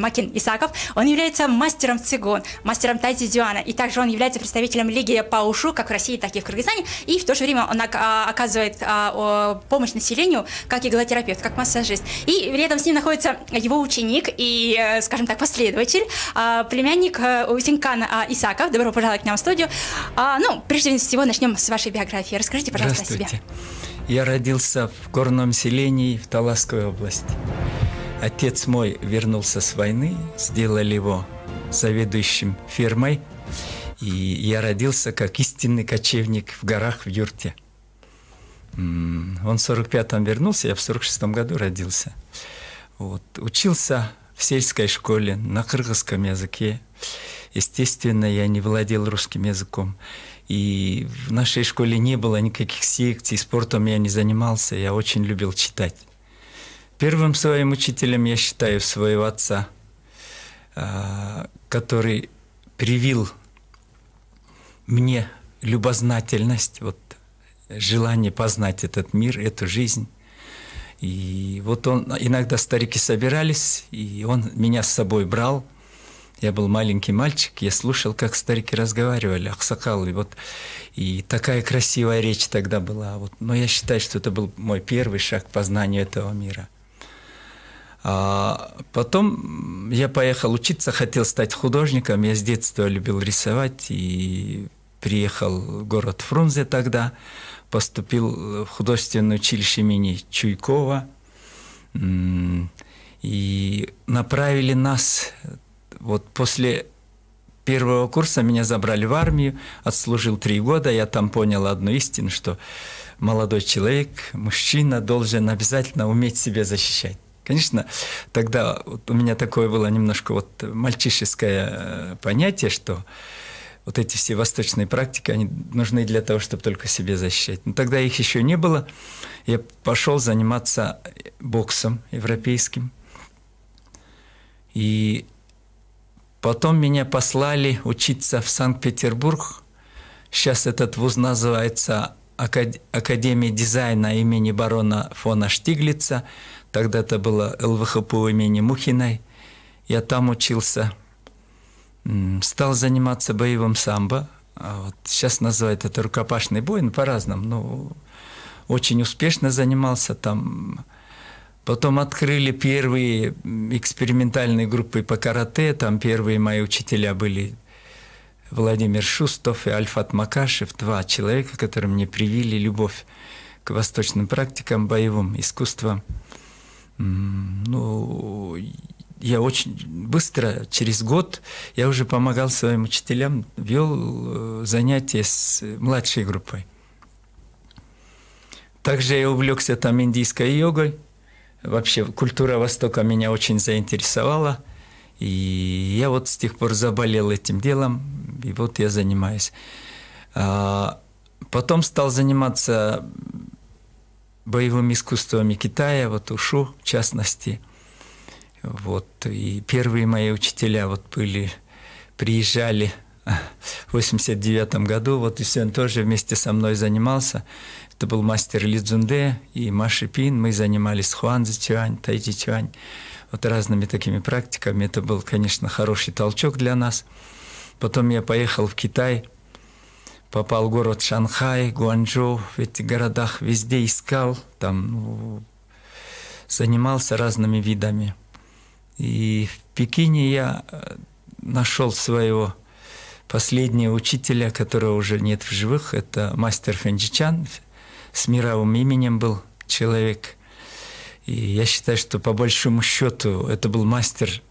Макин Исаков. Он является мастером цигун, мастером тайцзюана, и также он является представителем Лиги по ушу, как в России, так и в Кыргызстане, и в то же время он а, оказывает а, помощь населению, как иглотерапевт, как массажист. И рядом с ним находится его ученик и, э, скажем так, последователь, а, племянник э, Усинкан Исаков. Добро пожаловать к нам в студию. Ну, прежде всего, начнем с вашей биографии. Расскажите, пожалуйста, о себе. Я родился в горном селении в Таласской области. Отец мой вернулся с войны, сделали его заведующим фермой, и я родился как истинный кочевник в горах в юрте. Он в 45-м вернулся, я в 46-м году родился. Вот. Учился в сельской школе на кыргызском языке. Естественно, я не владел русским языком. И в нашей школе не было никаких секций, спортом я не занимался, я очень любил читать. Первым своим учителем я считаю своего отца, а, который привил мне любознательность, вот желание познать этот мир, эту жизнь. И вот он, иногда старики собирались, и он меня с собой брал. Я был маленький мальчик, я слушал, как старики разговаривали, аксакалы, вот. И такая красивая речь тогда была. Вот. Но я считаю, что это был мой первый шаг к познанию этого мира – а потом я поехал учиться, хотел стать художником. Я с детства любил рисовать и приехал в город Фрунзе тогда. Поступил в художественное училище имени Чуйкова. И направили нас вот после первого курса меня забрали в армию, отслужил три года, я там понял одну истину, что молодой человек, мужчина должен обязательно уметь себя защищать. Конечно, тогда вот у меня такое было немножко вот мальчишеское э, понятие, что вот эти все восточные практики, они нужны для того, чтобы только себе защищать. Но тогда их еще не было. Я пошел заниматься боксом европейским. И потом меня послали учиться в Санкт-Петербург. Сейчас этот вуз называется Академия дизайна имени барона фона Штиглица. Тогда это было ЛВХПУ имени Мухиной. Я там учился. Стал заниматься боевым самбо. А вот сейчас называют это рукопашный бой, но ну, по-разному. но ну, очень успешно занимался там. Потом открыли первые экспериментальные группы по карате. Там первые мои учителя были Владимир Шустов и Альфат Макашев, два человека, которые мне привили любовь к восточным практикам, боевым искусствам ну, я очень быстро, через год, я уже помогал своим учителям, вел э, занятия с э, младшей группой. Также я увлекся там индийской йогой. Вообще культура Востока меня очень заинтересовала. И я вот с тех пор заболел этим делом, и вот я занимаюсь. А, потом стал заниматься боевыми искусствами Китая, вот Ушу в частности. Вот, и первые мои учителя вот были, приезжали в 89 году, вот и он тоже вместе со мной занимался. Это был мастер Ли Цзунде и Маши Пин, мы занимались Хуанзи Чуань, тай Чуань, вот разными такими практиками. Это был, конечно, хороший толчок для нас. Потом я поехал в Китай – попал в город Шанхай, Гуанчжоу, в этих городах везде искал, там ну, занимался разными видами. И в Пекине я э, нашел своего последнего учителя, которого уже нет в живых, это мастер Фенджичан, с мировым именем был человек. И я считаю, что по большому счету это был мастер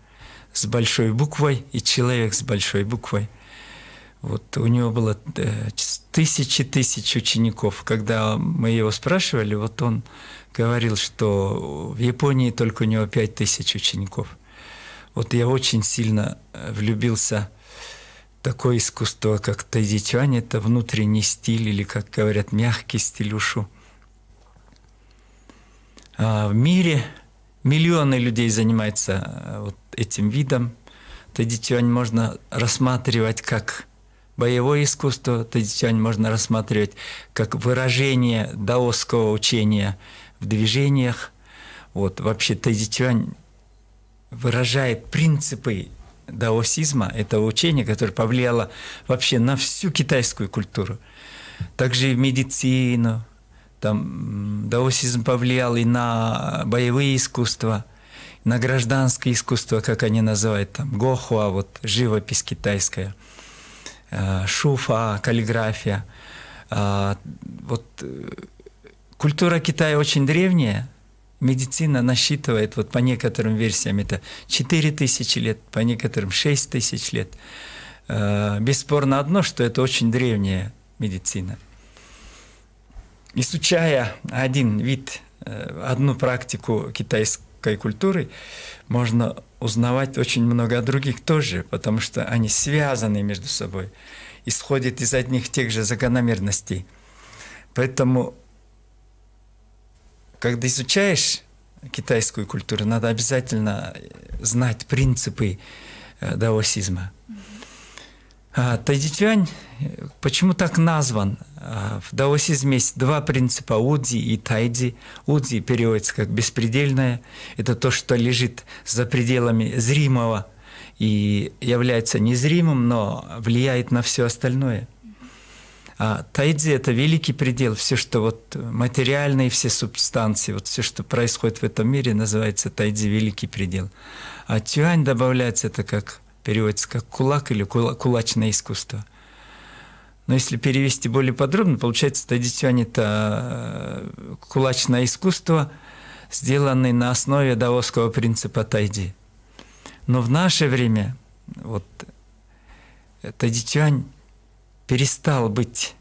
с большой буквой и человек с большой буквой – вот у него было э, тысячи тысяч учеников. Когда мы его спрашивали, вот он говорил, что в Японии только у него пять тысяч учеников. Вот я очень сильно э, влюбился в такое искусство, как тайдичань. Это внутренний стиль или, как говорят, мягкий стиль ушу. А в мире миллионы людей занимаются э, вот этим видом. Тайдичань можно рассматривать как боевое искусство тадичань можно рассматривать как выражение даосского учения в движениях. Вот, вообще тадичань выражает принципы даосизма, Это учение, которое повлияло вообще на всю китайскую культуру. Также и медицину, там даосизм повлиял и на боевые искусства, на гражданское искусство, как они называют, там гохуа, вот живопись китайская – Э, шуфа, каллиграфия. А, вот э, культура Китая очень древняя. Медицина насчитывает, вот по некоторым версиям, это 4 тысячи лет, по некоторым 6 тысяч лет. Э, бесспорно одно, что это очень древняя медицина. Изучая один вид, одну практику китайской и культурой можно узнавать очень много о других тоже, потому что они связаны между собой, исходят из одних тех же закономерностей. Поэтому, когда изучаешь китайскую культуру, надо обязательно знать принципы э, даосизма. Mm-hmm. А, Тайдитюань, почему так назван? А, в даосизме есть два принципа – удзи и тайди. Удзи переводится как «беспредельное». Это то, что лежит за пределами зримого и является незримым, но влияет на все остальное. А тайдзи – это великий предел. Все, что вот материальные, все субстанции, вот все, что происходит в этом мире, называется тайдзи – великий предел. А тюань добавляется – это как – переводится как кулак или кула, кулачное искусство. Но если перевести более подробно, получается, Тадичуань – это кулачное искусство, сделанное на основе даосского принципа тайди. Но в наше время вот Тадичуань перестал быть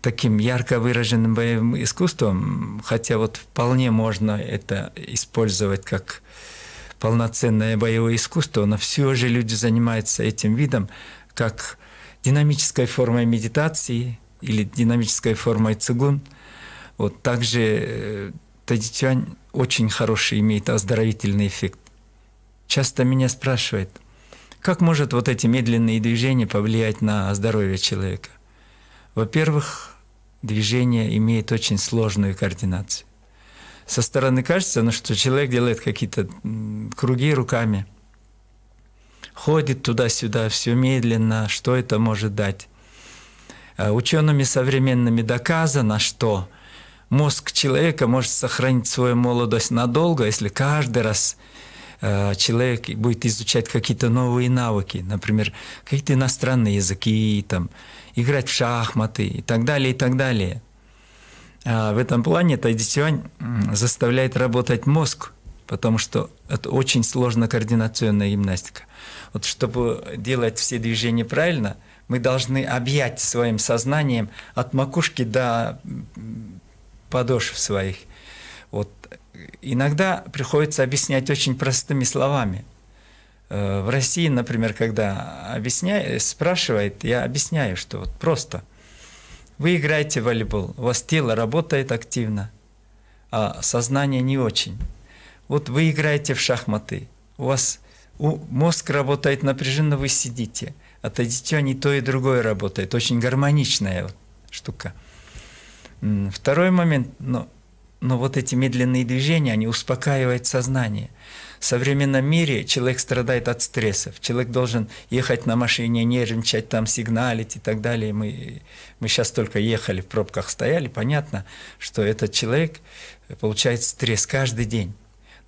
таким ярко выраженным боевым искусством, хотя вот вполне можно это использовать как полноценное боевое искусство, но все же люди занимаются этим видом как динамической формой медитации или динамической формой цигун. Вот также э, тайдичань очень хороший имеет оздоровительный эффект. Часто меня спрашивают, как может вот эти медленные движения повлиять на здоровье человека? Во-первых, движение имеет очень сложную координацию со стороны кажется, ну, что человек делает какие-то круги руками, ходит туда-сюда, все медленно, что это может дать. А учеными современными доказано, что мозг человека может сохранить свою молодость надолго, если каждый раз э, человек будет изучать какие-то новые навыки, например, какие-то иностранные языки, там, играть в шахматы и так далее, и так далее – а, в этом плане Тайдисюань заставляет работать мозг, потому что это очень сложная координационная гимнастика. Вот чтобы делать все движения правильно, мы должны объять своим сознанием от макушки до подошв своих. Вот. Э, иногда приходится объяснять очень простыми словами. Э, в России, например, когда объясняю, э, спрашивает, я объясняю, что вот просто – вы играете в волейбол, у вас тело работает активно, а сознание не очень. Вот вы играете в шахматы, у вас у, мозг работает напряженно, вы сидите. От они то и другое работает. Очень гармоничная вот штука. Второй момент, но, но вот эти медленные движения, они успокаивают сознание. В современном мире человек страдает от стрессов. Человек должен ехать на машине, нервничать, там сигналить и так далее. Мы, мы сейчас только ехали, в пробках стояли. Понятно, что этот человек э, получает стресс каждый день.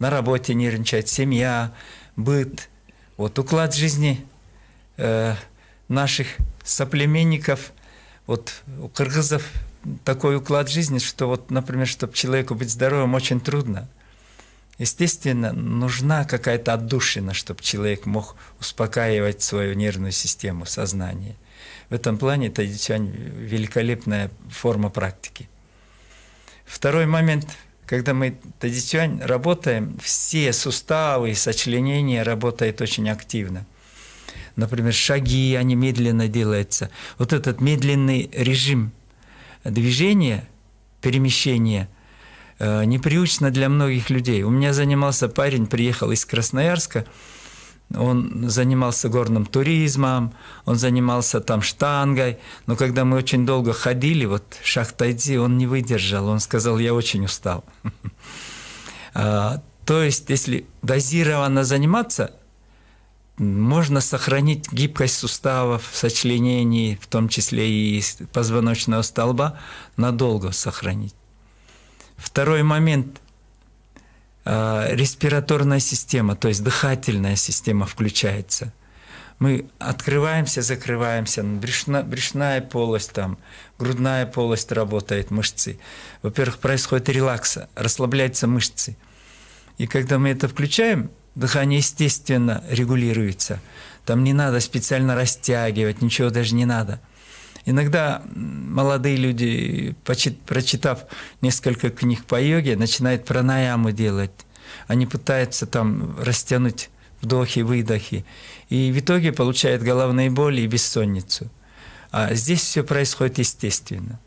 На работе нервничает семья, быт. Вот уклад жизни э, наших соплеменников, вот у кыргызов такой уклад жизни, что вот, например, чтобы человеку быть здоровым, очень трудно – Естественно, нужна какая-то отдушина, чтобы человек мог успокаивать свою нервную систему, сознание. В этом плане тайдичань – великолепная форма практики. Второй момент – когда мы тайдичань работаем, все суставы и сочленения работают очень активно – например, шаги, они медленно делаются. Вот этот медленный режим движения, перемещения – Э, непривычно для многих людей. У меня занимался парень, приехал из Красноярска, он занимался горным туризмом, он занимался там штангой, но когда мы очень долго ходили, вот шаг он не выдержал, он сказал, я очень устал. А, то есть, если дозированно заниматься, можно сохранить гибкость суставов, сочленений, в том числе и позвоночного столба, надолго сохранить. Второй момент э, респираторная система, то есть дыхательная система включается. Мы открываемся, закрываемся, брюшна, брюшная полость, там, грудная полость работает, мышцы. Во-первых, происходит релакс, расслабляются мышцы. И когда мы это включаем, дыхание естественно регулируется. Там не надо специально растягивать, ничего даже не надо – Иногда молодые люди, прочитав несколько книг по йоге, начинают пранаяму делать. Они пытаются там растянуть вдохи, выдохи. И в итоге получают головные боли и бессонницу. А здесь все происходит естественно.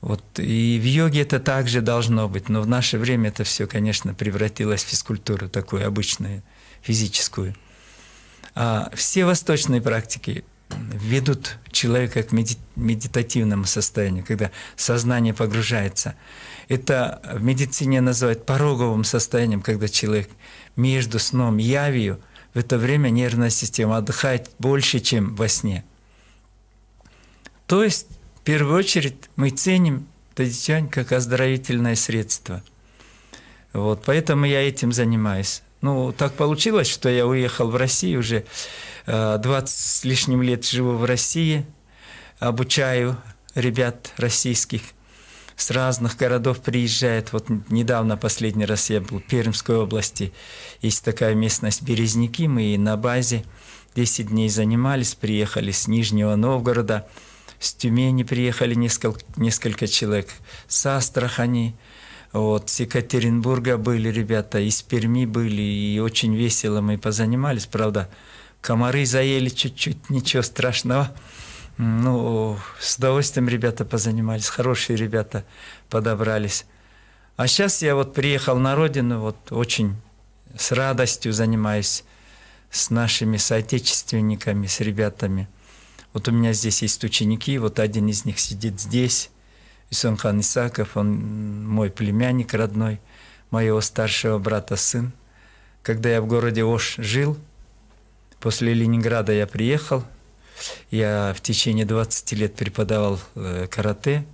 Вот. И в йоге это также должно быть. Но в наше время это все, конечно, превратилось в физкультуру такую обычную, физическую. А все восточные практики ведут человека к медитативному состоянию, когда сознание погружается. Это в медицине называют пороговым состоянием, когда человек между сном и явью в это время нервная система отдыхает больше, чем во сне. То есть, в первую очередь, мы ценим тадичань как оздоровительное средство. Вот, поэтому я этим занимаюсь. Ну, так получилось, что я уехал в Россию уже 20 э, с лишним лет живу в России, обучаю ребят российских с разных городов приезжает. Вот недавно, последний раз я был в Пермской области. Есть такая местность Березники, мы и на базе 10 дней занимались, приехали с Нижнего Новгорода, с Тюмени приехали несколько, несколько человек, с Астрахани, вот, с Екатеринбурга были ребята, из Перми были, и очень весело мы позанимались. Правда, комары заели чуть-чуть, ничего страшного. Ну, с удовольствием ребята позанимались, хорошие ребята подобрались. А сейчас я вот приехал на родину, вот очень с радостью занимаюсь с нашими соотечественниками, с ребятами. Вот у меня здесь есть ученики, вот один из них сидит здесь, Исунхан Исаков, он мой племянник родной, моего старшего брата сын. Когда я в городе Ош жил, после Ленинграда я приехал, я в течение 20 лет преподавал э, карате,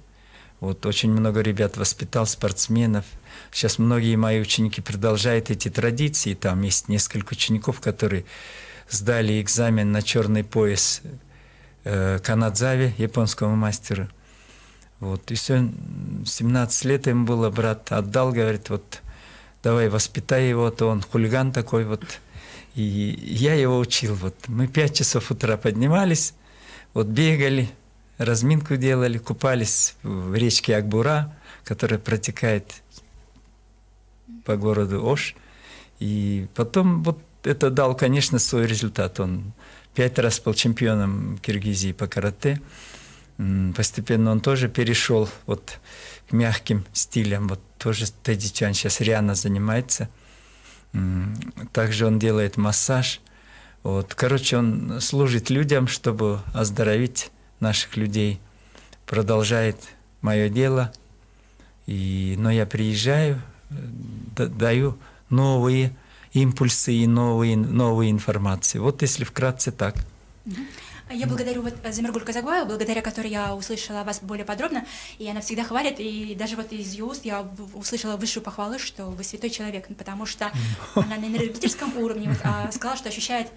вот очень много ребят воспитал, спортсменов. Сейчас многие мои ученики продолжают эти традиции. Там есть несколько учеников, которые сдали экзамен на черный пояс э, канадзаве, японскому мастеру. Вот, и все. 17 лет ему было, брат отдал, говорит, вот давай воспитай его, а то он хулиган такой вот. И я его учил. Вот. Мы 5 часов утра поднимались, вот бегали, разминку делали, купались в речке Акбура, которая протекает по городу Ош. И потом вот это дал, конечно, свой результат. Он пять раз был чемпионом Киргизии по карате постепенно он тоже перешел вот к мягким стилям. Вот тоже Тедди Чан сейчас рьяно занимается. Также он делает массаж. Вот. Короче, он служит людям, чтобы оздоровить наших людей. Продолжает мое дело. И, но я приезжаю, э, даю новые импульсы и новые, новые информации. Вот если вкратце так. А я благодарю вот э, Замиргуль Казагваю, благодаря которой я услышала вас более подробно, и она всегда хвалит, и даже вот из ее уст я услышала высшую похвалу, что вы святой человек, потому что она на энергетическом уровне вот, а сказала, что ощущает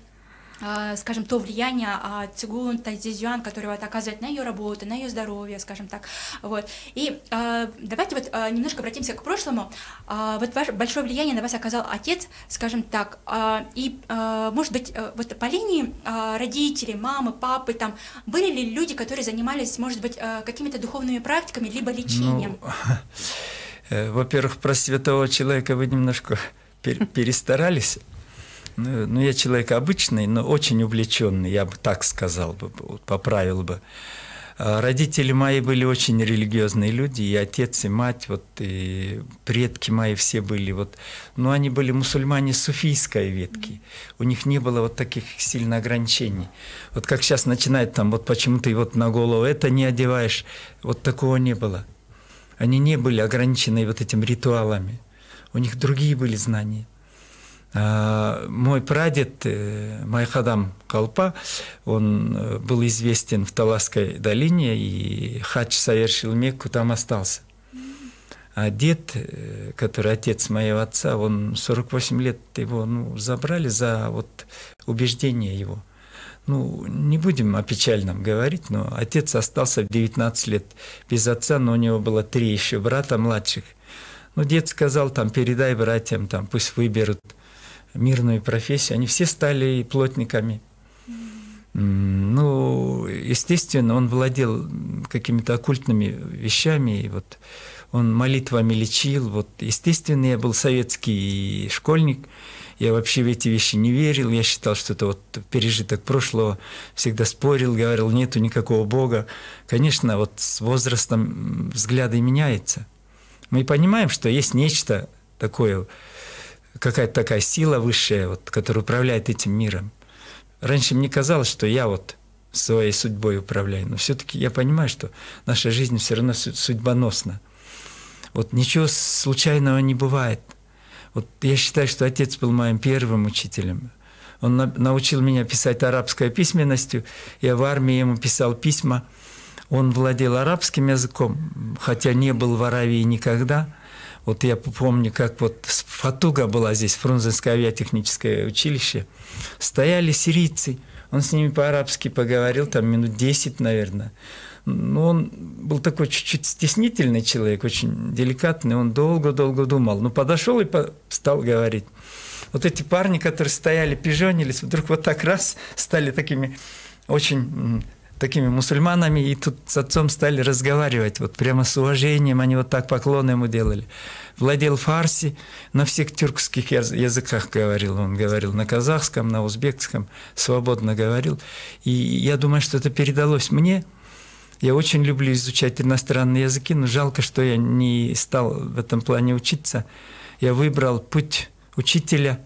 Э, скажем, то влияние а, Цигун Тайзизюан, которое вот оказывает на ее работу, на ее здоровье, скажем так. Вот. И э, давайте вот э, немножко обратимся к прошлому. Вот ваше большое влияние на вас оказал отец, скажем так. И, может быть, вот по линии родителей, мамы, папы, там, были ли люди, которые занимались, может быть, какими-то духовными практиками, либо лечением? Ну, во-первых, про святого человека вы немножко перестарались. Ну, ну, я человек обычный, но очень увлеченный, я бы так сказал, бы, поправил бы. А, родители мои были очень религиозные люди, и отец, и мать, вот, и предки мои все были. Вот, но они были мусульмане суфийской ветки. У них не было вот таких сильно ограничений. Вот как сейчас начинает там, вот почему ты вот на голову это не одеваешь, вот такого не было. Они не были ограничены вот этим ритуалами. У них другие были знания. Э, мой прадед э, Майхадам Калпа, он э, был известен в Таласской долине, и хадж совершил Мекку, там остался. А дед, который отец моего отца, он 48 лет его ну, забрали за вот убеждение его. Ну, не будем о печальном говорить, но отец остался в 19 лет без отца, но у него было три еще брата младших. Ну, дед сказал, там, передай братьям, там, пусть выберут – мирную профессию, они все стали плотниками. Ну, естественно, он владел какими-то оккультными вещами, и вот он молитвами лечил. Вот, естественно, я был советский школьник, я вообще в эти вещи не верил, я считал, что это вот пережиток прошлого, всегда спорил, говорил, нету никакого Бога. Конечно, вот с возрастом взгляды меняются. Мы понимаем, что есть нечто такое, какая-то такая сила высшая, вот, которая управляет этим миром. Раньше мне казалось, что я вот своей судьбой управляю, но все-таки я понимаю, что наша жизнь все равно судьбоносна. Вот ничего случайного не бывает. Вот я считаю, что отец был моим первым учителем. Он на научил меня писать арабской письменностью. Я в армии ему писал письма. Он владел арабским языком, хотя не был в Аравии никогда – вот я помню, как вот фатуга была здесь, Фрунзенское авиатехническое училище. Стояли сирийцы, он с ними по-арабски поговорил, там минут 10, наверное. Но ну, он был такой чуть-чуть стеснительный человек, очень деликатный, он долго-долго думал. но ну, подошел и по... стал говорить. Вот эти парни, которые стояли, пижонились, вдруг вот так раз стали такими очень такими мусульманами, и тут с отцом стали разговаривать, вот прямо с уважением, они вот так поклоны ему делали. Владел фарси, на всех тюркских языках говорил, он говорил на казахском, на узбекском, свободно говорил. И я думаю, что это передалось мне, я очень люблю изучать иностранные языки, но жалко, что я не стал в этом плане учиться. Я выбрал путь учителя,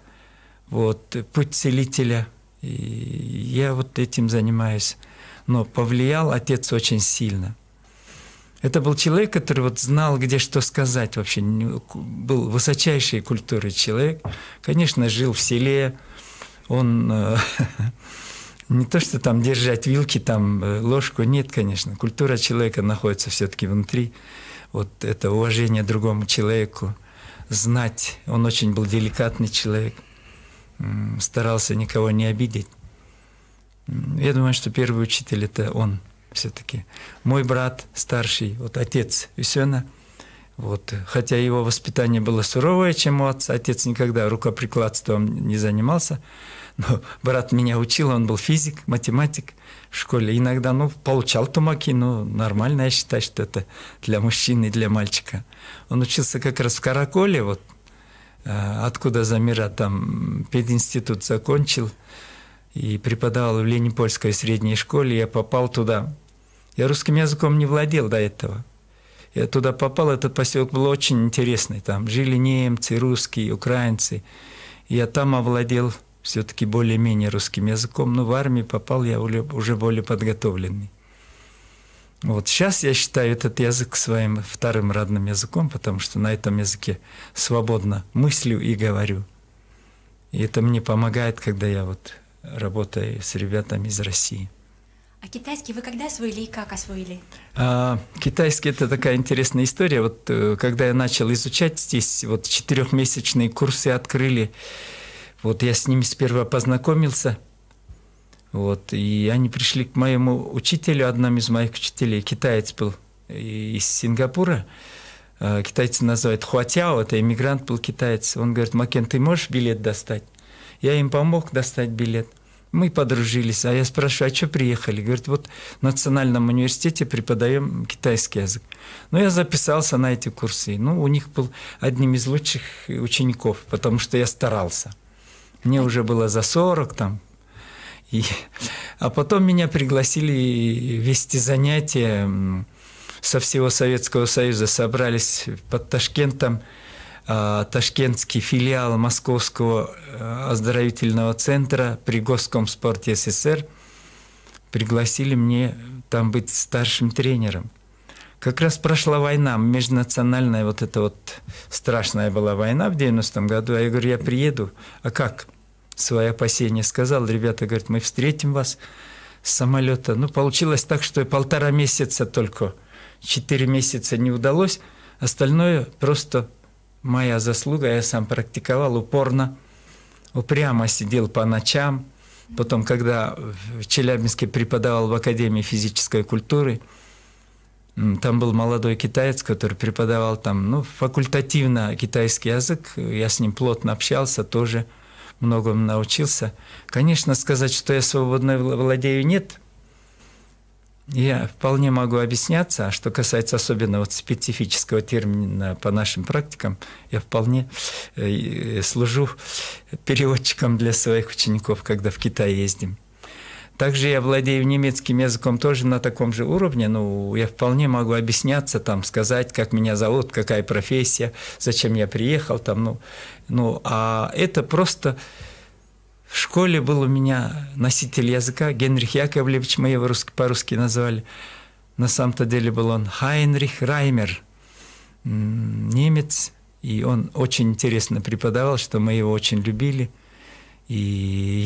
вот, путь целителя. И я вот этим занимаюсь но повлиял отец очень сильно. Это был человек, который вот знал, где что сказать вообще. Был высочайшей культуры человек. Конечно, жил в селе. Он э, не то, что там держать вилки, там э, ложку. Нет, конечно. Культура человека находится все-таки внутри. Вот это уважение другому человеку. Знать. Он очень был деликатный человек. Старался никого не обидеть. Я думаю, что первый учитель это он все-таки. Мой брат старший, вот отец Юсена, вот, хотя его воспитание было суровое, чем у отца, отец никогда рукоприкладством не занимался, но брат меня учил, он был физик, математик в школе. Иногда, ну, получал тумаки, но нормально, я считаю, что это для мужчины, для мальчика. Он учился как раз в Караколе, вот, э, откуда Замира там пединститут закончил, и преподавал в Ленинпольской средней школе, я попал туда. Я русским языком не владел до этого. Я туда попал, этот поселок был очень интересный. Там жили немцы, русские, украинцы. Я там овладел все-таки более-менее русским языком, но в армии попал я уже более подготовленный. Вот сейчас я считаю этот язык своим вторым родным языком, потому что на этом языке свободно мыслю и говорю. И это мне помогает, когда я вот работой с ребятами из России. А китайский вы когда освоили и как освоили? А, китайский это такая интересная история. Вот э, когда я начал изучать здесь, вот четырехмесячные курсы открыли. Вот я с ними сперва познакомился. Вот, и они пришли к моему учителю, одному из моих учителей, китаец был э, из Сингапура. Э, Китайцы называют Хуатяо, это иммигрант был китаец. Он говорит, Макен, ты можешь билет достать? Я им помог достать билет. Мы подружились, а я спрашиваю, а что приехали? Говорит, вот в Национальном университете преподаем китайский язык. Ну, я записался на эти курсы. Ну, у них был одним из лучших учеников, потому что я старался. Мне уже было за 40 там. И... А потом меня пригласили вести занятия со всего Советского Союза. Собрались под Ташкентом Э, ташкентский филиал Московского э, оздоровительного центра при Госкомспорте СССР пригласили мне там быть старшим тренером. Как раз прошла война, межнациональная вот эта вот страшная была война в 90-м году. А я говорю, я приеду. А как? Свои опасения сказал. Ребята говорят, мы встретим вас с самолета. Ну, получилось так, что полтора месяца только. Четыре месяца не удалось. Остальное просто моя заслуга, я сам практиковал упорно, упрямо сидел по ночам. Потом, когда в Челябинске преподавал в Академии физической культуры, там был молодой китаец, который преподавал там, ну, факультативно китайский язык. Я с ним плотно общался, тоже многому научился. Конечно, сказать, что я свободно владею, нет я вполне могу объясняться, а что касается особенно вот специфического термина по нашим практикам, я вполне э, служу переводчиком для своих учеников, когда в Китай ездим. Также я владею немецким языком тоже на таком же уровне, ну, я вполне могу объясняться, там, сказать, как меня зовут, какая профессия, зачем я приехал, там, ну, ну а это просто в школе был у меня носитель языка Генрих Яковлевич, мы его по-русски назвали. На самом-то деле был он Хайнрих Раймер, немец, и он очень интересно преподавал, что мы его очень любили. И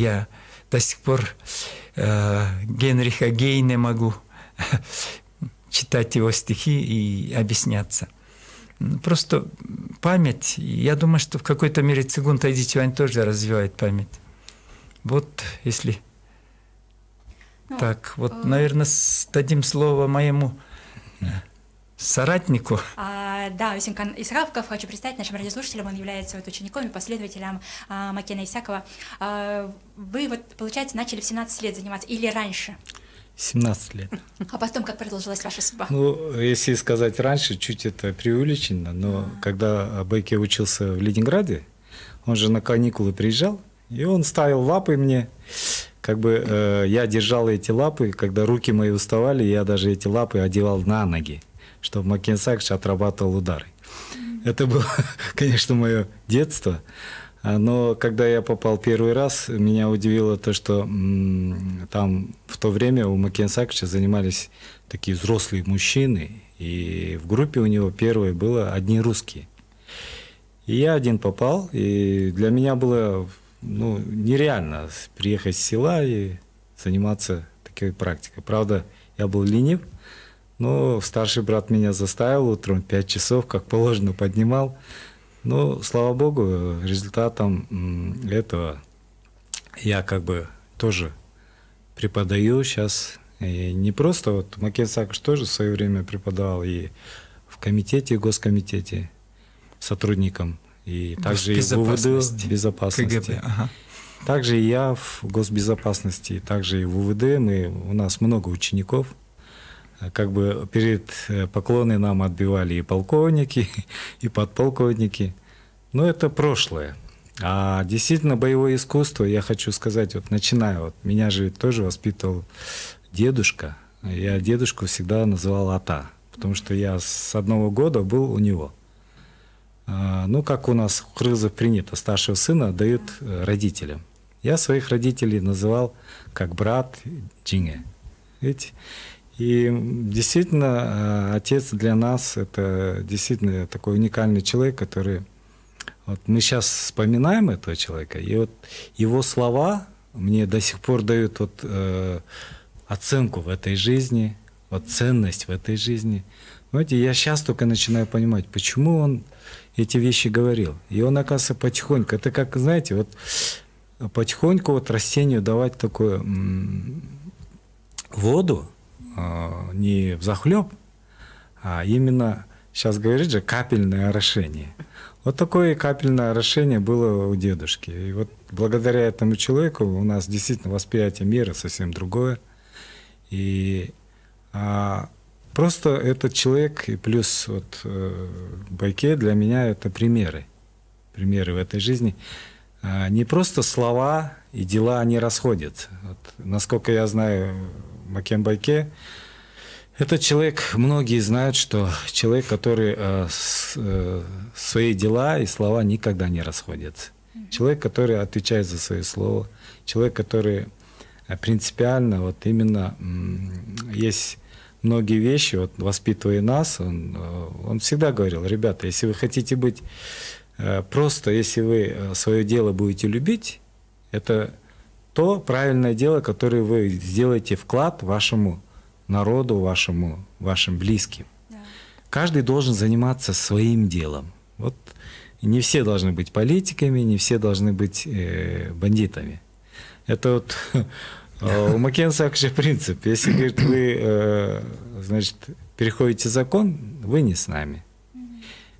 я до сих пор э, Генриха Гейне могу читать его стихи и объясняться. Просто память, я думаю, что в какой-то мере Цигун Тайдичевань тоже развивает память. Вот если ну, так, вот, э... наверное, дадим слово моему э, соратнику. А, да, Усинкан Исхавков хочу представить нашим радиослушателям. Он является вот учеником и последователем а, Макена Исакова. А, вы вот, получается, начали в 17 лет заниматься или раньше? 17 лет. А потом как продолжилась ваша судьба? Ну, если сказать раньше, чуть это преувеличено, но А-а-а. когда Байке учился в Ленинграде, он же на каникулы приезжал, и он ставил лапы мне, как бы э, я держал эти лапы, когда руки мои уставали, я даже эти лапы одевал на ноги, чтобы Макенсакш отрабатывал удары. Это было, конечно, мое детство. А, но когда я попал первый раз, меня удивило то, что там в то время у Макенсакча занимались такие взрослые мужчины, и в группе у него первые было одни русские. И я один попал, и для меня было ну, нереально приехать с села и заниматься такой практикой. Правда, я был ленив, но старший брат меня заставил утром 5 часов, как положено, поднимал. Но, слава богу, результатом этого я как бы тоже преподаю сейчас. И не просто, вот Макен Сакаш тоже в свое время преподавал и в комитете, в госкомитете сотрудникам и также и выводы безопасности. КГБ, ага. Также я в госбезопасности, также и в УВД. Мы, ну у нас много учеников. Э, как бы перед э, поклоны нам отбивали и полковники, и подполковники. Но это прошлое. А действительно боевое искусство, я хочу сказать, вот начиная, вот меня же тоже воспитывал дедушка. Я дедушку всегда называл Ата, потому что я с одного года был у него. А, ну, как у нас в Крызе принято, старшего сына дают э, родителям. Я своих родителей называл как брат Джинге. видите. и действительно, э, отец для нас это действительно такой уникальный человек, который вот мы сейчас вспоминаем этого человека, и вот его слова мне до сих пор дают вот э, оценку в этой жизни, вот ценность в этой жизни. Понимаете, я сейчас только начинаю понимать, почему он эти вещи говорил. И он, оказывается, потихоньку, это как, знаете, вот потихоньку вот растению давать такую м- воду, а, не в захлеб, а именно, сейчас говорит же, капельное орошение. Вот такое капельное орошение было у дедушки. И вот благодаря этому человеку у нас действительно восприятие мира совсем другое. И а, Просто этот человек и плюс вот э, Байке для меня это примеры. Примеры в этой жизни. Э, не просто слова и дела они расходятся. Вот, насколько я знаю Макен Байке, этот человек, многие знают, что человек, который э, с, э, свои дела и слова никогда не расходятся. Человек, который отвечает за свое слово, человек, который э, принципиально, вот именно есть многие вещи, вот воспитывая нас, он, э, он всегда говорил, ребята, если вы хотите быть э, просто, если вы э, свое дело будете любить, это то правильное дело, которое вы сделаете вклад вашему народу, вашему, вашим близким. Да. Каждый должен заниматься своим делом. Вот не все должны быть политиками, не все должны быть э, бандитами. Это вот А, у Маккенса же принцип. Если, говорит, вы, э, значит, переходите закон, вы не с нами.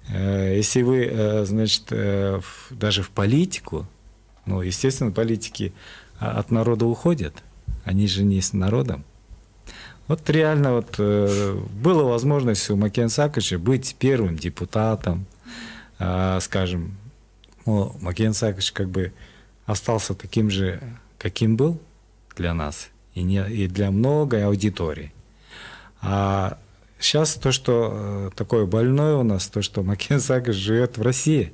Э, если вы, э, значит, даже в политику, ну, естественно, политики а, от народа уходят, они же не с народом. Вот реально вот была возможность у Маккенса быть первым депутатом, а, скажем, ну, Макен Сакович как бы остался таким же, каким был, для нас и, не, и для многой аудитории. А сейчас то, что э, такое больное у нас, то, что Макен Саакаш живет в России.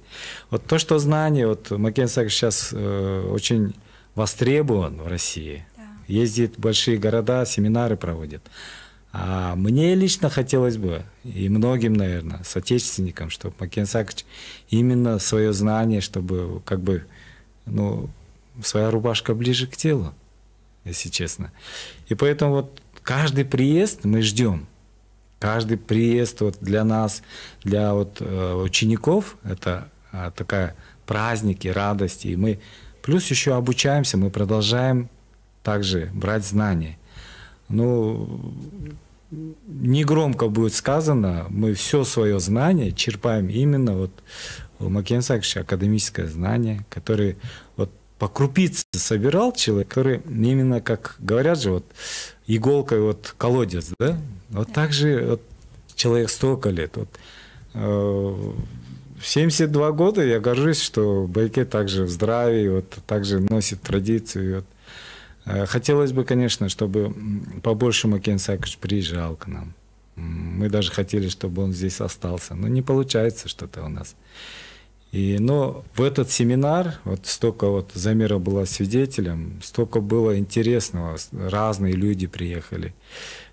Вот то, что знание, вот Макен Саакаш сейчас э, очень востребован в России. Да. Ездит в большие города, семинары проводит. А мне лично хотелось бы, и многим, наверное, соотечественникам, чтобы Макен Саакаш именно свое знание, чтобы как бы, ну, своя рубашка ближе к телу если честно. И поэтому вот каждый приезд мы ждем. Каждый приезд вот для нас, для вот э, учеников, это э, такая праздники, радость И мы плюс еще обучаемся, мы продолжаем также брать знания. Ну, негромко будет сказано, мы все свое знание черпаем именно вот у Макенсакши академическое знание, которое по крупице собирал человек, который именно, как говорят же, вот иголкой вот колодец, да? Вот так же вот, человек столько лет. Вот, э, 72 года я горжусь, что Байке также в здравии, вот, также носит традицию, Вот. Э, хотелось бы, конечно, чтобы побольше Макен Сакович приезжал к нам. Мы даже хотели, чтобы он здесь остался. Но не получается что-то у нас. И, но ну, в этот семинар, вот столько вот Замира была свидетелем, столько было интересного, разные люди приехали.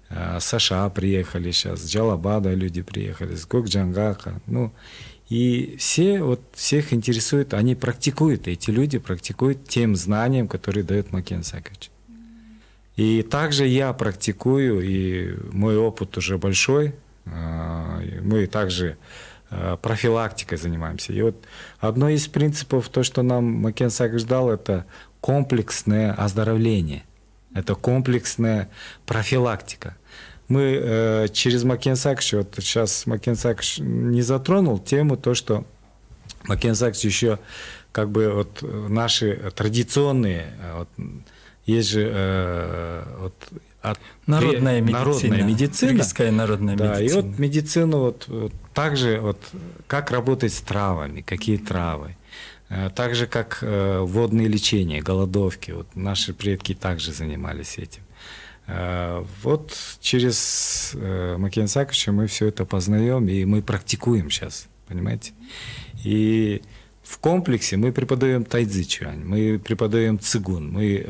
А, Саша приехали сейчас, с Джалабада люди приехали, с Джангака, Ну, и все, вот всех интересует, они практикуют, эти люди практикуют тем знанием, которые дает Макен Сакович. И также я практикую, и мой опыт уже большой. А, мы также Э, профилактикой занимаемся. И вот одно из принципов, то, что нам Маккенси ограждал, это комплексное оздоровление. Это комплексная профилактика. Мы э, через Маккенсакш, вот сейчас Маккенсакш не затронул тему, то, что Маккенсакш еще как бы вот э, наши традиционные, э, вот, есть же э, вот, от, народная, при, медицина, народная медицина. Кыргызская народная да, И вот медицину вот, вот также вот как работать с травами, какие травы. Э, так же, как э, водные лечения, голодовки. Вот наши предки также занимались этим. Э, вот через Макенсаковича мы все это познаем, и мы практикуем сейчас, понимаете? И в комплексе мы преподаем тайцзи чуань, мы преподаем цигун, мы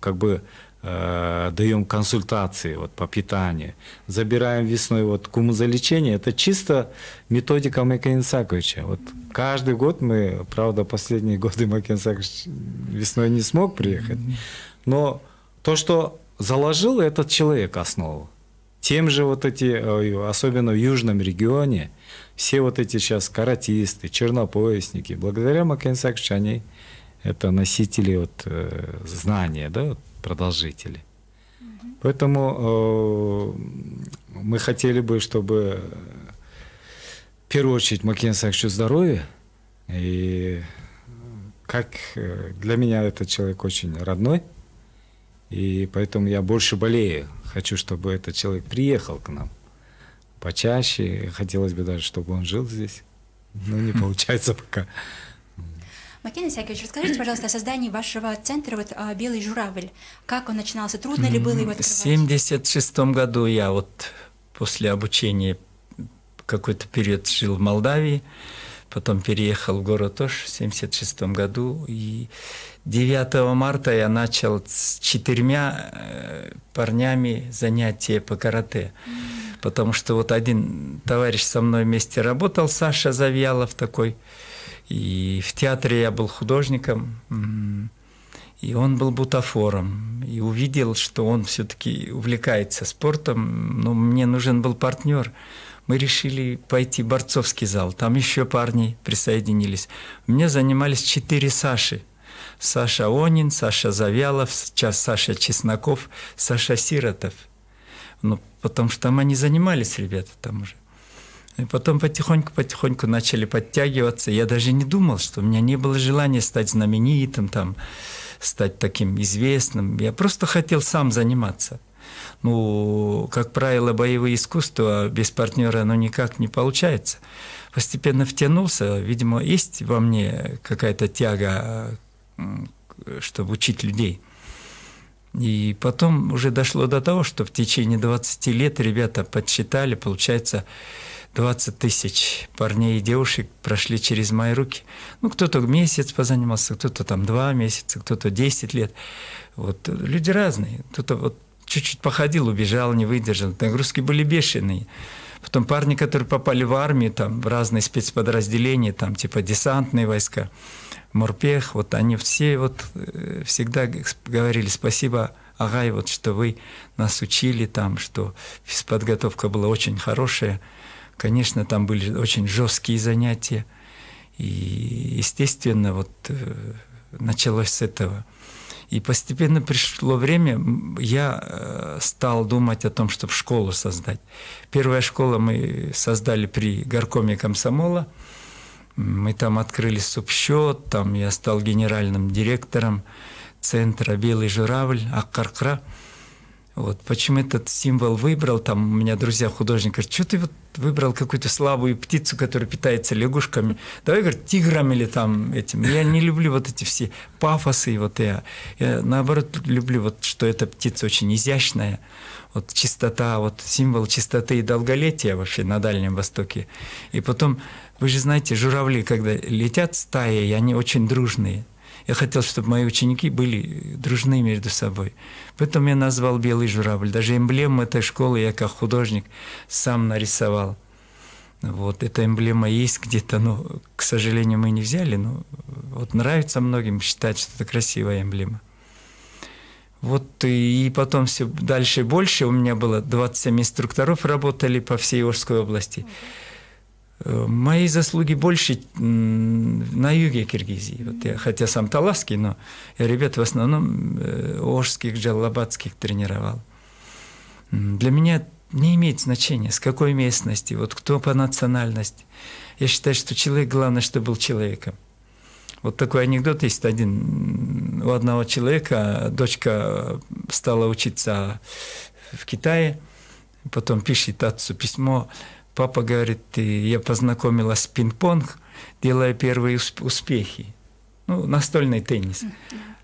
как бы э, даем консультации вот, по питанию, забираем весной вот куму кумузолечение. Это чисто методика Макеин Саковича. Вот каждый год мы, правда, последние годы Макеин Сакович весной не смог приехать, но то, что заложил этот человек основу, тем же вот эти, э, особенно в южном регионе, все вот эти сейчас каратисты, чернопоясники, благодаря Макенсакшане, они это носители вот, э, знания, да, вот, продолжители. Поэтому э, мы хотели бы, чтобы в первую очередь Макенса еще здоровье И как э, для меня этот человек очень родной. И поэтому я больше болею. Хочу, чтобы этот человек приехал к нам почаще. Хотелось бы даже, чтобы он жил здесь. Но не получается пока. Макений Исаакович, расскажите, пожалуйста, о создании вашего центра вот, а, «Белый журавль». Как он начинался? Трудно ли было его открывать? В 1976 году я вот после обучения какой-то период жил в Молдавии, потом переехал в город Ош в 1976 году. И 9 марта я начал с четырьмя э, парнями занятия по карате. потому что вот один товарищ со мной вместе работал, Саша Завьялов такой, и в театре я был художником, и он был бутафором. И увидел, что он все-таки увлекается спортом, но мне нужен был партнер. Мы решили пойти в борцовский зал. Там еще парни присоединились. Мне занимались четыре Саши. Саша Онин, Саша Завялов, сейчас Саша Чесноков, Саша Сиротов. Ну, потому что там они занимались, ребята, там уже. И потом потихоньку-потихоньку начали подтягиваться. Я даже не думал, что у меня не было желания стать знаменитым, там, стать таким известным. Я просто хотел сам заниматься. Ну, как правило, боевые искусства без партнера, ну, никак не получается. Постепенно втянулся. Видимо, есть во мне какая-то тяга, чтобы учить людей. И потом уже дошло до того, что в течение 20 лет ребята подсчитали, получается, 20 тысяч парней и девушек прошли через мои руки. Ну, кто-то месяц позанимался, кто-то там два месяца, кто-то 10 лет. Вот люди разные. Кто-то вот чуть-чуть походил, убежал, не выдержал. Нагрузки были бешеные. Потом парни, которые попали в армию, там в разные спецподразделения, там типа десантные войска, морпех, вот они все вот э, всегда говорили спасибо Агай, вот что вы нас учили там, что физподготовка была очень хорошая. Конечно, там были очень жесткие занятия. И, естественно, вот э, началось с этого. И постепенно пришло время, я э, стал думать о том, чтобы школу создать. Первая школа мы создали при горкоме комсомола. Мы там открыли субсчет, там я стал генеральным директором центра «Белый журавль», «Аккаркра». -Кар вот почему этот символ выбрал, там у меня друзья художники говорят, что ты вот выбрал какую-то слабую птицу, которая питается лягушками, давай, говорит, тиграми или там этим. Я не люблю вот эти все пафосы, вот я, я наоборот люблю вот, что эта птица очень изящная, вот чистота, вот символ чистоты и долголетия вообще на Дальнем Востоке. И потом, вы же знаете, журавли, когда летят стаи, они очень дружные, я хотел, чтобы мои ученики были дружны между собой. Поэтому я назвал «Белый журавль». Даже эмблему этой школы я как художник сам нарисовал. Вот эта эмблема есть где-то, но, к сожалению, мы не взяли, но вот нравится многим считать, что это красивая эмблема. Вот и, потом все дальше и больше. У меня было 27 инструкторов работали по всей Орской области. Mm-hmm Э, мои заслуги больше на юге Киргизии. Вот я, хотя сам таласский, но я ребят в основном э, ожских, джалабадских тренировал. Для меня не имеет значения, с какой местности, вот кто по национальности. Я считаю, что человек, главное, что был человеком. Вот такой анекдот есть один. У одного человека дочка стала учиться в Китае, потом пишет отцу письмо – Папа говорит, я познакомилась с пинг-понг, делая первые успехи. Ну, настольный теннис.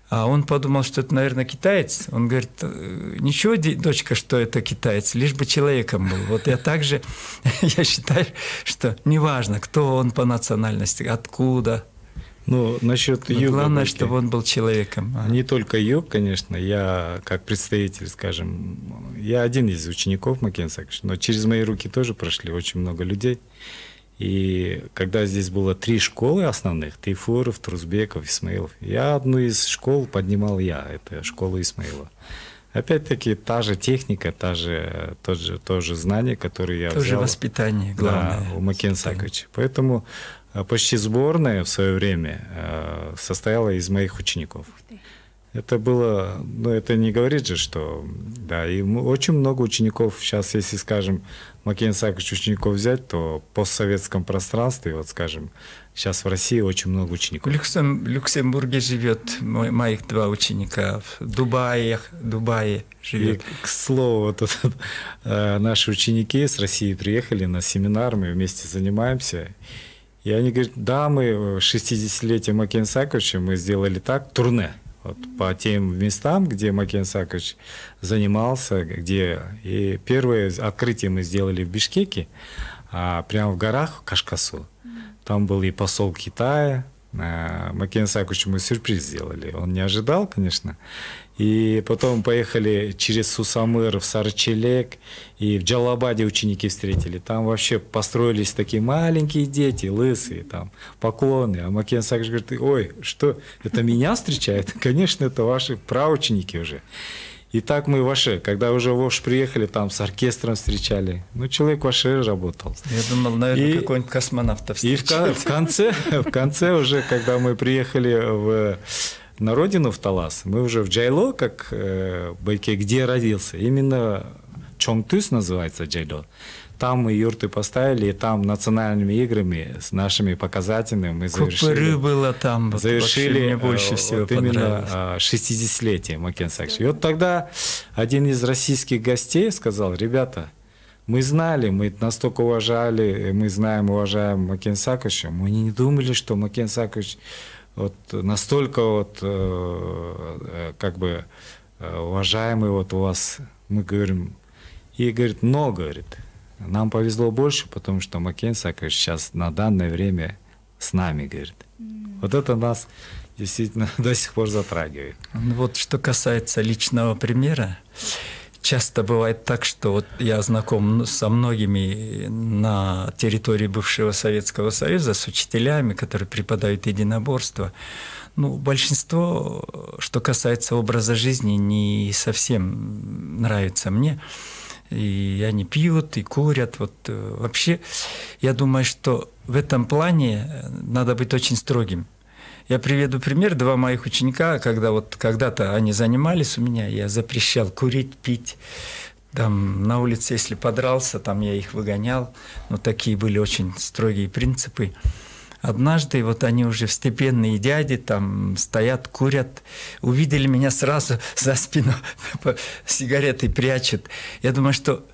А он подумал, что это, наверное, китаец. Он говорит, «Э, ничего, дочка, что это китаец, лишь бы человеком был. Вот я также, я считаю, что неважно, кто он по национальности, откуда, ну, насчет Но йога. Главное, чтобы он был человеком. А. Не только йог, конечно. Я, как представитель, скажем, я один из учеников Макенса, но через мои руки тоже прошли очень много людей. И когда здесь было три школы основных, Тейфуров, Трузбеков, Исмаилов, я одну из школ поднимал я, это школу Исмаила. Опять-таки та же техника, та же, тот же, то же знание, которое я Тоже взял. воспитание, главное. Да, у Макенсаковича. Поэтому а почти сборная в свое время э, состояла из моих учеников. Это было, ну это не говорит же, что, да, и очень много учеников, сейчас если, скажем, Макен Сакович учеников взять, то в постсоветском пространстве, вот скажем, сейчас в России очень много учеников. В Люксем, Люксембурге живет мой, моих два ученика, в Дубае, Дубае живет. И, к слову, тут, э, наши ученики с России приехали на семинар, мы вместе занимаемся, и они говорят, да, мы 60-летие Макен Саковича мы сделали так, турне вот, по тем местам, где Макен Сакович занимался, где и первое открытие мы сделали в Бишкеке, а, прямо в горах Кашкасу. Там был и посол Китая, а, Макен Саковичу мы сюрприз сделали. Он не ожидал, конечно. И потом поехали через Сусамыр в Сарчелек, и в Джалабаде ученики встретили. Там вообще построились такие маленькие дети, лысые, там поклоны. А Макен Сакш говорит, ой, что, это меня встречает? Конечно, это ваши праученики уже. И так мы в Аше, когда уже в Ош приехали, там с оркестром встречали. Ну, человек в Аше работал. Я думал, наверное, какой-нибудь космонавт встречал. И в, в конце, в конце уже, когда мы приехали в на родину в Талас, мы уже в Джайло, как э, Байке, где родился, именно Чонгтыс называется Джайло. Там мы юрты поставили, и там национальными играми с нашими показателями мы завершили. Купыры было там. Вот, завершили мне больше э, всего вот именно 60-летие а, Макенсакши. И вот тогда один из российских гостей сказал, ребята, мы знали, мы настолько уважали, мы знаем, уважаем Макен Саковича, мы не думали, что Макен Сакович вот настолько вот э, э как бы э, уважаемый вот у вас, мы говорим, и говорит, но, говорит, нам повезло больше, потому что Маккенса, конечно, сейчас на данное время с нами, говорит. Mm. Вот это нас действительно до сих пор затрагивает. Ну вот что касается личного примера, часто бывает так, что вот я знаком со многими на территории бывшего Советского Союза, с учителями, которые преподают единоборство. Ну, большинство, что касается образа жизни, не совсем нравится мне. И они пьют, и курят. Вот э, вообще, я думаю, что в этом плане надо быть очень строгим я приведу пример. Два моих ученика, когда вот когда-то они занимались у меня, я запрещал курить, пить. Там на улице, если подрался, там я их выгонял. Но такие были очень строгие принципы. Однажды вот они уже степенные дяди там стоят, курят, увидели меня сразу за спину, сигареты прячут. Я думаю, что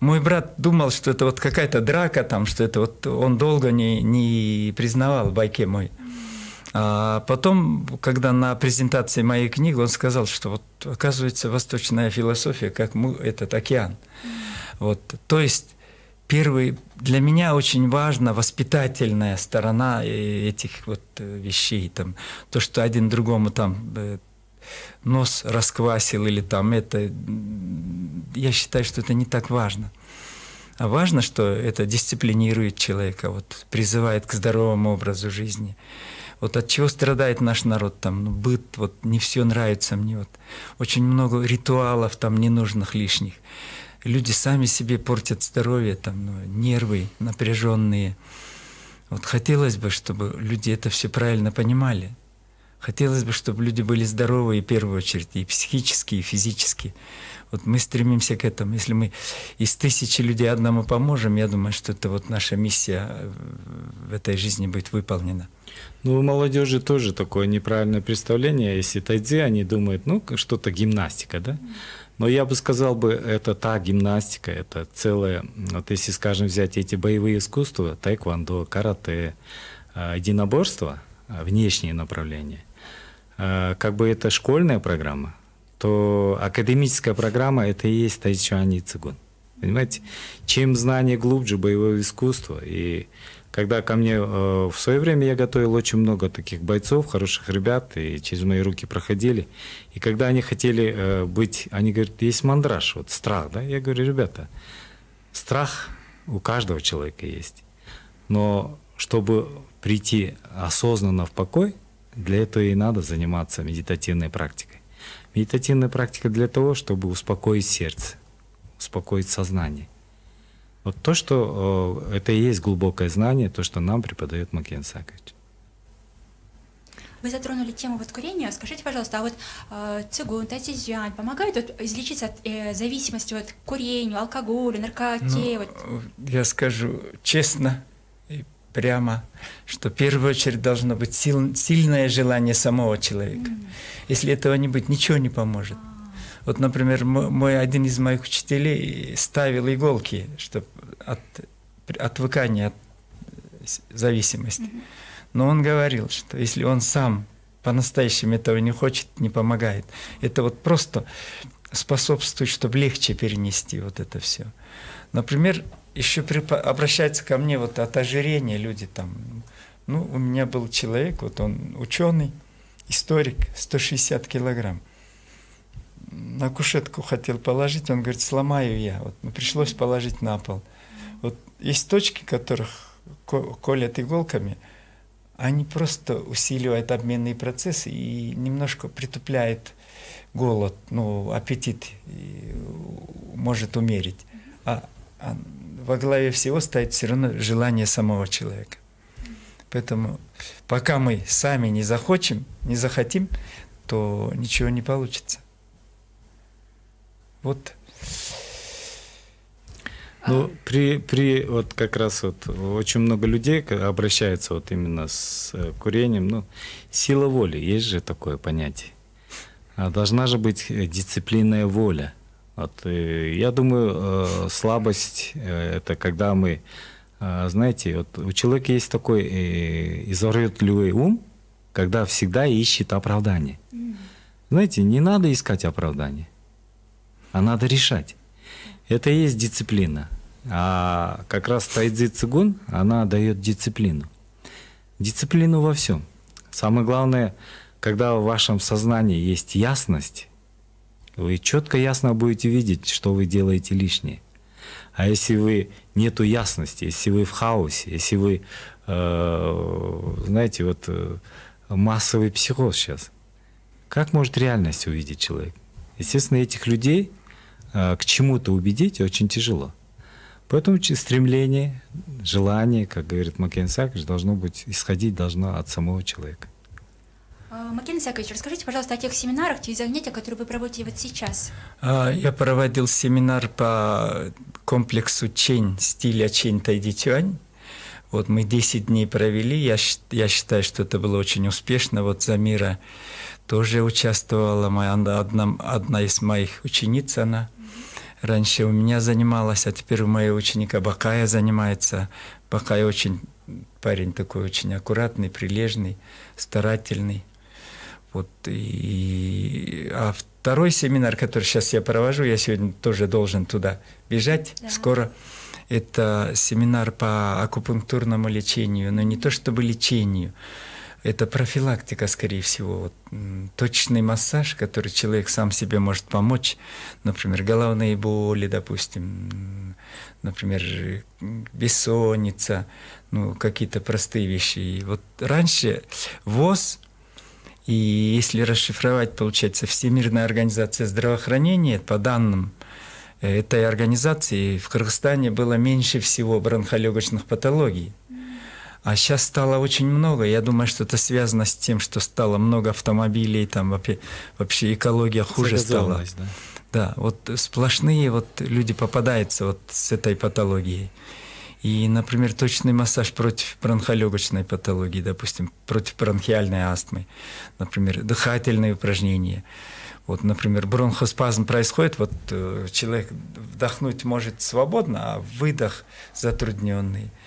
мой брат думал, что это вот какая-то драка там, что это вот он долго не, не признавал, Байке мой а потом, когда на презентации моей книги, он сказал, что вот оказывается восточная философия, как мы, этот океан. Вот, то есть первый для меня очень важна воспитательная сторона э, этих вот э, вещей, там то, что один другому там э, нос расквасил или там это, я считаю, что это не так важно. А важно, что это дисциплинирует человека, вот, призывает к здоровому образу жизни. Вот от чего страдает наш народ там, ну, быт, вот не все нравится мне, вот очень много ритуалов там ненужных лишних. Люди сами себе портят здоровье, там, ну, нервы напряженные. Вот хотелось бы, чтобы люди это все правильно понимали. Хотелось бы, чтобы люди были здоровы и в первую очередь, и психически, и физически. Вот мы стремимся к этому. Если мы из тысячи людей одному поможем, я думаю, что это вот наша миссия э, в этой жизни будет выполнена. Ну, у молодежи тоже такое неправильное представление. Если тайдзи, они думают, ну, что-то гимнастика, да? Но я бы сказал бы, это та гимнастика, это целое, вот если, скажем, взять эти боевые искусства, тайквандо, карате, а, единоборство, а, внешние направления, а, как бы это школьная программа, то академическая программа – это и есть тайчуань и цигун. Понимаете? Чем знание глубже боевое искусство и когда ко мне э, в свое время я готовил очень много таких бойцов, хороших ребят, и через мои руки проходили. И когда они хотели э, быть, они говорят, есть мандраж, вот страх, да? Я говорю, ребята, страх у каждого человека есть. Но чтобы прийти осознанно в покой, для этого и надо заниматься медитативной практикой. Медитативная практика для того, чтобы успокоить сердце, успокоить сознание – вот то, что э, это и есть глубокое знание, то, что нам преподает Макен Сакович. Вы затронули тему вот курения. Скажите, пожалуйста, а вот э, цигун, тайцзюань помогают вот, излечиться от э, зависимости вот, курению, алкоголю, наркоте? Ну, вот? Э, я скажу честно и прямо, что в первую очередь должно быть сил, сильное желание самого человека. Mm. Если этого не быть, ничего не поможет. Вот, например, мой один из моих учителей ставил иголки, чтобы от отвыкания от э, зависимости. Но он говорил, что если он сам по-настоящему этого не хочет, не помогает, это вот просто способствует, чтобы легче перенести вот это все. Например, еще обращаются ко мне вот от ожирения люди там. Ну, у меня был человек, вот он ученый, историк, 160 килограмм на кушетку хотел положить, он говорит, сломаю я. Вот ну, пришлось положить на пол. Вот есть точки, которых колят иголками, они просто усиливают обменные процессы и немножко притупляет голод, ну, аппетит может умерить. А, а во главе всего стоит все равно желание самого человека. Поэтому пока мы сами не захочем, не захотим, то ничего не получится. Вот. Ну, а при, при, вот как раз вот очень много людей обращается вот именно с э, курением. Ну, сила воли, есть же такое понятие. А должна же быть э, дисциплинная воля. Вот, э, я думаю, слабость это когда мы, знаете, вот у человека есть такой изворотливый ум, когда всегда ищет оправдание. Знаете, не надо искать оправдание а надо решать. Это и есть дисциплина. А как раз тайдзи цигун, она дает дисциплину. Дисциплину во всем. Самое главное, когда в вашем сознании есть ясность, вы четко ясно будете видеть, что вы делаете лишнее. А если вы нету ясности, если вы в хаосе, если вы, э, знаете, вот э, массовый психоз сейчас, как может реальность увидеть человек? Естественно, этих людей Э, к чему-то убедить очень тяжело. Поэтому стремление, желание, как говорит Макен Сакович, должно быть, исходить должно от самого человека. А, Макен Сакович, расскажите, пожалуйста, о тех семинарах, тех занятиях, которые вы проводите вот сейчас. А, я проводил семинар по комплексу Чень, стиля «А Чень Тайди Чуань. Вот мы 10 дней провели, я, я считаю, что это было очень успешно. Вот Замира тоже участвовала, моя, одна, одна из моих учениц, она – раньше у меня занималась, а теперь у моего ученика Бакая занимается. Бакая очень парень такой очень аккуратный, прилежный, старательный. Вот, и, а второй семинар, который сейчас я провожу, я сегодня тоже должен туда бежать да. скоро. Это семинар по акупунктурному лечению, но не то чтобы лечению, это профилактика, скорее всего. Вот, точный массаж, который человек сам себе может помочь, например, головные боли, допустим, например, бессонница, ну, какие-то простые вещи. И вот раньше ВОЗ, и если расшифровать, получается, Всемирная организация здравоохранения, по данным э, этой организации, в Кыргызстане было меньше всего бронхолегочных патологий – а сейчас стало очень много. Я думаю, что это связано с тем, что стало много автомобилей, там вообще, вообще экология хуже стала. Да? да, вот сплошные вот люди попадаются вот с этой патологией. И, например, точный массаж против бронхолегочной патологии, допустим, против бронхиальной астмы, например, дыхательные упражнения. Вот, например, бронхоспазм происходит, вот э, человек вдохнуть может свободно, а выдох затрудненный –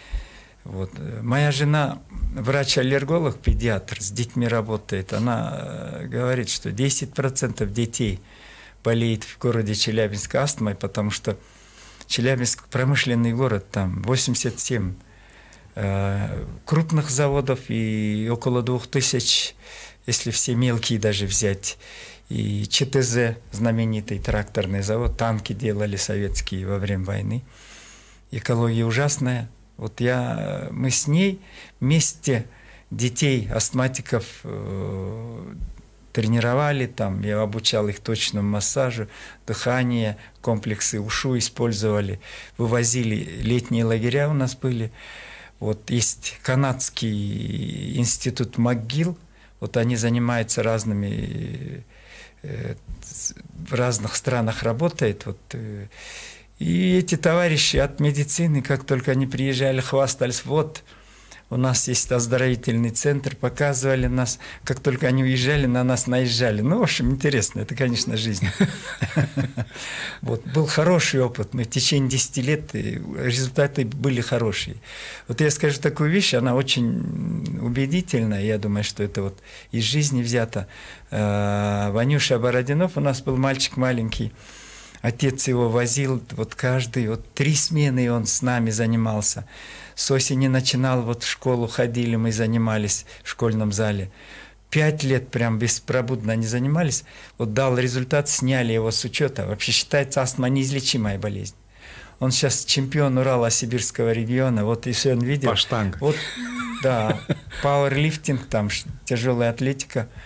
вот. Моя жена врач-аллерголог, педиатр, с детьми работает. Она э, говорит, что 10% детей болеет в городе Челябинск астмой, потому что Челябинск промышленный город, там 87 э, крупных заводов и около 2000, если все мелкие даже взять, и ЧТЗ, знаменитый тракторный завод, танки делали советские во время войны. Экология ужасная – вот я, мы с ней вместе детей астматиков э, тренировали, там я обучал их точному массажу, дыхание, комплексы ушу использовали, вывозили, летние лагеря у нас были. Вот есть канадский институт МакГилл, вот они занимаются разными, э, в разных странах работает, вот э, и эти товарищи от медицины, как только они приезжали, хвастались, вот, у нас есть оздоровительный центр, показывали нас, как только они уезжали, на нас наезжали. Ну, в общем, интересно, это, конечно, жизнь. Вот, был хороший опыт, мы в течение 10 лет, результаты были хорошие. Вот я скажу такую вещь, она очень убедительная, я думаю, что это вот из жизни взято. А, Ванюша Бородинов у нас был мальчик маленький, Отец его возил, вот каждый, вот три смены он с нами занимался. С осени начинал, вот в школу ходили, мы занимались в школьном зале. Пять лет прям беспробудно они занимались. Вот дал результат, сняли его с учета. Вообще считается астма неизлечимая болезнь. Он сейчас чемпион Урала Сибирского региона. Вот если он видел... По штангам. Вот, да, пауэрлифтинг, там тяжелая атлетика –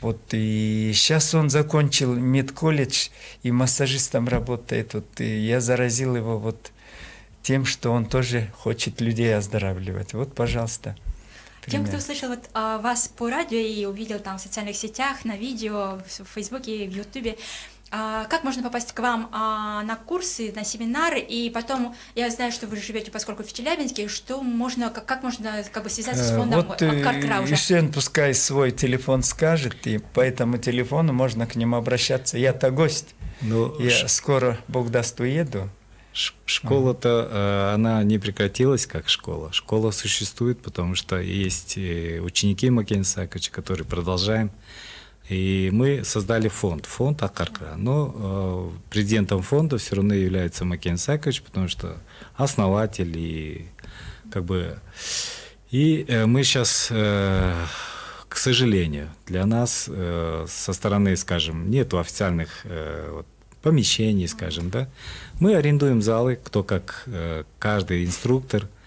вот и сейчас он закончил медколледж и массажистом работает. Вот и я заразил его вот тем, что он тоже хочет людей оздоравливать. Вот, пожалуйста. Пример. Тем, кто услышал вот, а, вас по радио и увидел там в социальных сетях, на видео, в Фейсбуке, в Ютубе, а, как можно попасть к вам а, на курсы, на семинары? И потом, я знаю, что вы живете, поскольку в Челябинске, что можно, как, как можно как бы связаться с э, фондом вот э, Каркраужа? Ищен пускай свой телефон скажет, и по этому телефону можно к нему обращаться. Я-то гость, ну, я ш... скоро, Бог даст, уеду. Школа-то, э, она не прекратилась как школа. Школа существует, потому что есть ученики Макенсаковича, которые продолжаем и мы создали фонд, фонд Акаркра. Но э, президентом фонда все равно является Макен Сакович, потому что основатель и как бы... И э, мы сейчас, э, к сожалению, для нас э, со стороны, скажем, нету официальных э, вот, помещений, скажем, да. Мы арендуем залы, кто как, э, каждый инструктор –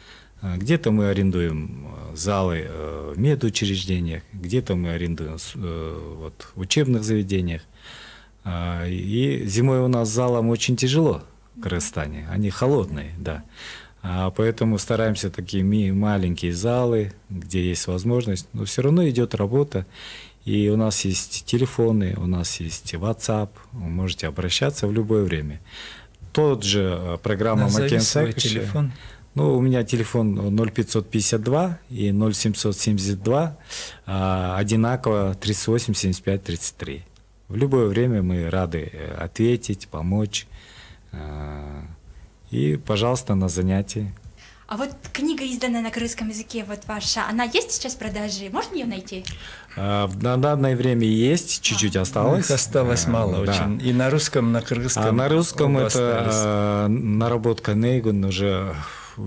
Э, где-то мы арендуем э, залы э, в медучреждениях, где-то мы арендуем вот, в учебных заведениях. И зимой у нас залам очень тяжело в Кыргызстане, они холодные, да. А поэтому стараемся такие маленькие залы, где есть возможность, но все равно идет работа. И у нас есть телефоны, у нас есть WhatsApp, вы можете обращаться в любое время. Тот же программа Макенсакича. телефон. Ну, у меня телефон 0552 и 0772 а, одинаково 38 75 33. В любое время мы рады э, ответить, помочь. А, и, пожалуйста, на занятия. А вот книга, изданная на крымском языке, вот ваша, она есть сейчас в продаже? Можно ее найти? А, на данное время есть, чуть-чуть а. осталось. Их осталось а, мало да. очень. И на русском, на крымском. А на русском это осталось. Э, наработка Нейгун уже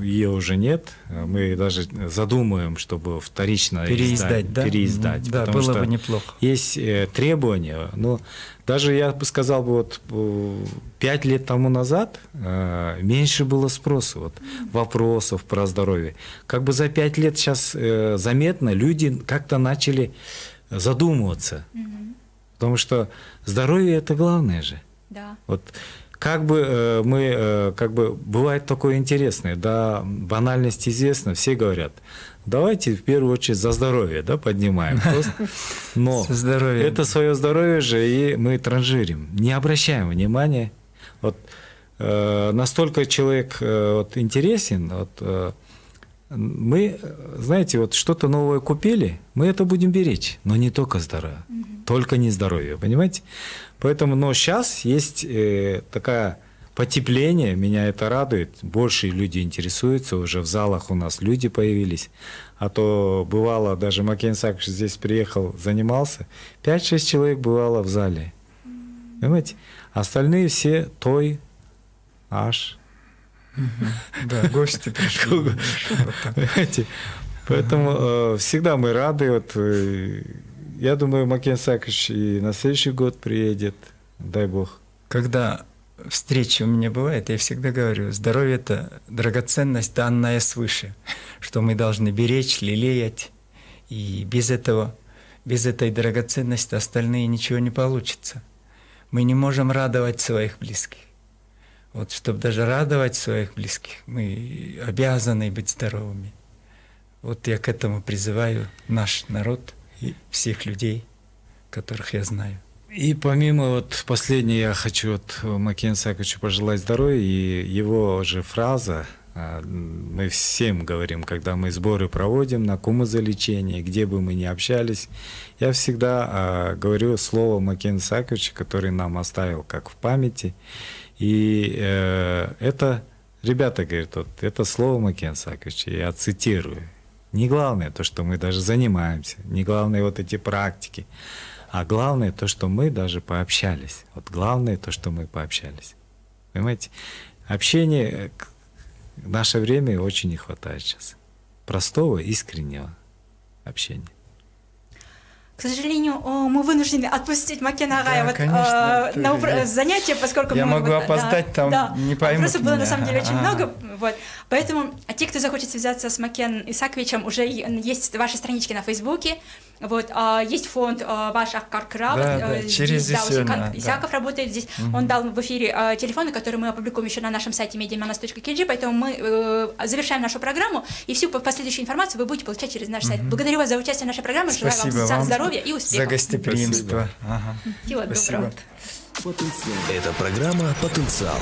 ее уже нет. Мы даже задумываем, чтобы вторично переиздать. Изда- да? переиздать да, было бы неплохо. Есть э, требования. Но даже я бы сказал, вот э, пять лет тому назад э, меньше было спроса, вот, вопросов про здоровье. Как бы за пять лет сейчас заметно люди как-то начали задумываться. Потому что здоровье – это главное же. Да. Вот как бы э, мы, э, как бы бывает такое интересное, да, банальность известна, все говорят, давайте в первую очередь за здоровье, да, поднимаем. Но это свое здоровье же и мы транжирим, не обращаем внимания. Вот э, настолько человек вот, интересен, вот, мы, знаете, вот что-то новое купили, мы это будем беречь, но не только здоровье, mm-hmm. только не здоровье, понимаете? Поэтому, но сейчас есть э, такая потепление, меня это радует. Больше люди интересуются, уже в залах у нас люди появились. А то бывало, даже Макен Сакович здесь приехал, занимался, 5-6 человек бывало в зале. Понимаете? Остальные все той, аж. Да, гости пришли. Поэтому э, всегда мы рады. Э, я думаю, Макен Сакович и на следующий год приедет, дай бог. Когда встречи у меня бывает, я всегда говорю, здоровье – это драгоценность, данная свыше, что мы должны беречь, лелеять, и без этого, без этой драгоценности остальные ничего не получится. Мы не можем радовать своих близких. Вот, чтобы даже радовать своих близких, мы обязаны быть здоровыми. Вот я к этому призываю наш народ – и всех людей, которых я знаю. И помимо вот последнего я хочу вот Макенса хочу пожелать здоровья, и его же фраза, а, мы всем говорим, когда мы сборы проводим на кума где бы мы ни общались, я всегда э, говорю слово Макена Исааковича, который нам оставил как в памяти. И э, это, ребята говорят, вот, это слово Макена Исааковича, я цитирую. Не главное то, что мы даже занимаемся, не главное вот эти практики, а главное то, что мы даже пообщались. Вот главное то, что мы пообщались. Понимаете, общение в э, наше время очень не хватает сейчас. Простого, искреннего общения. К сожалению, мы вынуждены отпустить Макена Агая да, вот, конечно, э, на я, занятие, поскольку я мы, могу вот, опоздать да, там, да, не поймут Вопросов было на самом деле очень А-а-а. много, вот. Поэтому а те, кто захочет связаться с Макен Исаковичем, уже есть ваши странички на Фейсбуке, вот, а, есть фонд а, ваш Аккаркрафт, да, э, да, через здесь, Исена, да, Исаков да. Исаков работает здесь, угу. он дал в эфире а, телефоны, которые мы опубликуем еще на нашем сайте mediamanas.kg, поэтому мы э, завершаем нашу программу, и всю последующую информацию вы будете получать через наш угу. сайт. Благодарю вас за участие в нашей программе, Спасибо желаю вам, вам здоровья и успехов. За гостеприимство. Спасибо. Ага. Всего Спасибо. доброго. Это программа «Потенциал».